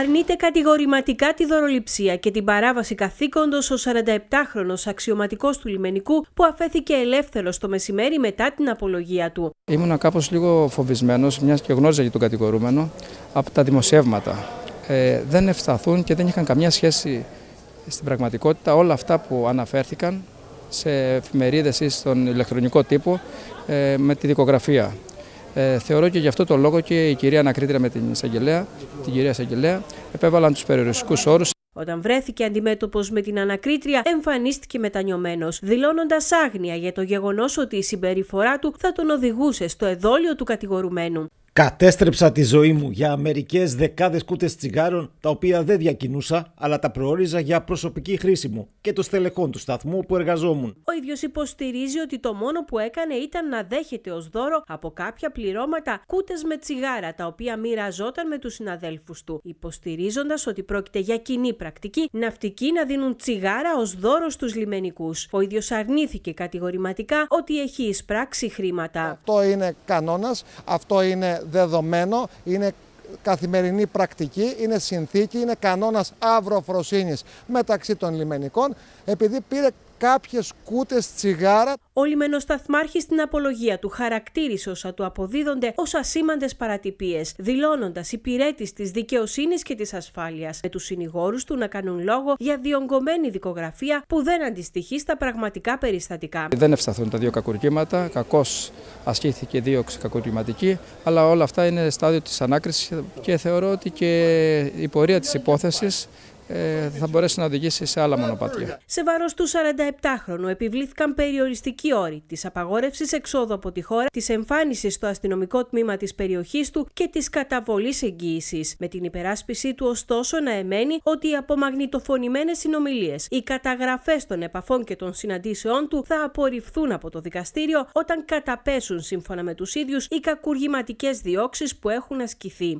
αρνείται κατηγορηματικά τη δωροληψία και την παράβαση καθήκοντος ο 47 χρονο αξιωματικός του λιμενικού που αφέθηκε ελεύθερος το μεσημέρι μετά την απολογία του. Ήμουν κάπως λίγο φοβισμένος, μιας και γνώριζα για τον κατηγορούμενο, από τα δημοσιεύματα. Ε, δεν ευσταθούν και δεν είχαν καμιά σχέση στην πραγματικότητα όλα αυτά που αναφέρθηκαν σε εφημερίδες ή στον ηλεκτρονικό τύπο ε, με τη δικογραφία. Ε, θεωρώ και γι' αυτό το λόγο και η κυρία Ανακρίτρια με την εισαγγελέα, την κυρία Σαγγελέα επέβαλαν τους περιοριστικούς όρους. Όταν βρέθηκε αντιμέτωπος με την ανακρίτρια, εμφανίστηκε μετανιωμένος, δηλώνοντας άγνοια για το γεγονός ότι η συμπεριφορά του θα τον οδηγούσε στο εδόλιο του κατηγορουμένου. Κατέστρεψα τη ζωή μου για μερικές δεκάδες κούτες τσιγάρων, τα οποία δεν διακινούσα, αλλά τα προόριζα για προσωπική χρήση μου και των στελεχών του σταθμού που εργαζόμουν. Ο ίδιος υποστηρίζει ότι το μόνο που έκανε ήταν να δέχεται ως δώρο από κάποια πληρώματα κούτες με τσιγάρα, τα οποία μοιραζόταν με τους συναδέλφους του, υποστηρίζοντας ότι πρόκειται για κοινή πρακτική ναυτική να δίνουν τσιγάρα ως δώρο στους λιμενικούς. Ο ίδιος αρνήθηκε κατηγορηματικά ότι έχει εισπράξει χρήματα. Αυτό είναι κανόνας, αυτό είναι δεδομένο, είναι καθημερινή πρακτική, είναι συνθήκη, είναι κανόνας αυροφροσύνης μεταξύ των λιμενικών, επειδή πήρε κάποιες κούτες τσιγάρα. Ο λιμενοσταθμάρχης στην απολογία του χαρακτήρισε όσα του αποδίδονται ως ασήμαντες παρατυπίες, δηλώνοντας υπηρέτης της δικαιοσύνης και της ασφάλειας, με τους συνηγόρους του να κάνουν λόγο για διονγκωμένη δικογραφία που δεν αντιστοιχεί στα πραγματικά περιστατικά. Δεν ευσταθούν τα δύο κακουργήματα, κακώς ασκήθηκε δίωξη κακοκληματική, αλλά όλα αυτά είναι στάδιο της ανάκρισης και θεωρώ ότι και η πορεία της υπόθεσης ε, θα μπορέσει να οδηγήσει σε άλλα μονοπάτια. Σε βάρος του 47χρονου επιβλήθηκαν περιοριστικοί όροι της απαγόρευσης εξόδου από τη χώρα, της εμφάνισης στο αστυνομικό τμήμα της περιοχής του και της καταβολής εγγύησης. Με την υπεράσπιση του, ωστόσο, να εμένει ότι οι απομαγνητοφωνημένες συνομιλίες, οι καταγραφές των επαφών και των συναντήσεών του θα απορριφθούν από το δικαστήριο όταν καταπέσουν σύμφωνα με τους ίδιους οι κακουργηματικές διώξεις που έχουν ασκηθεί.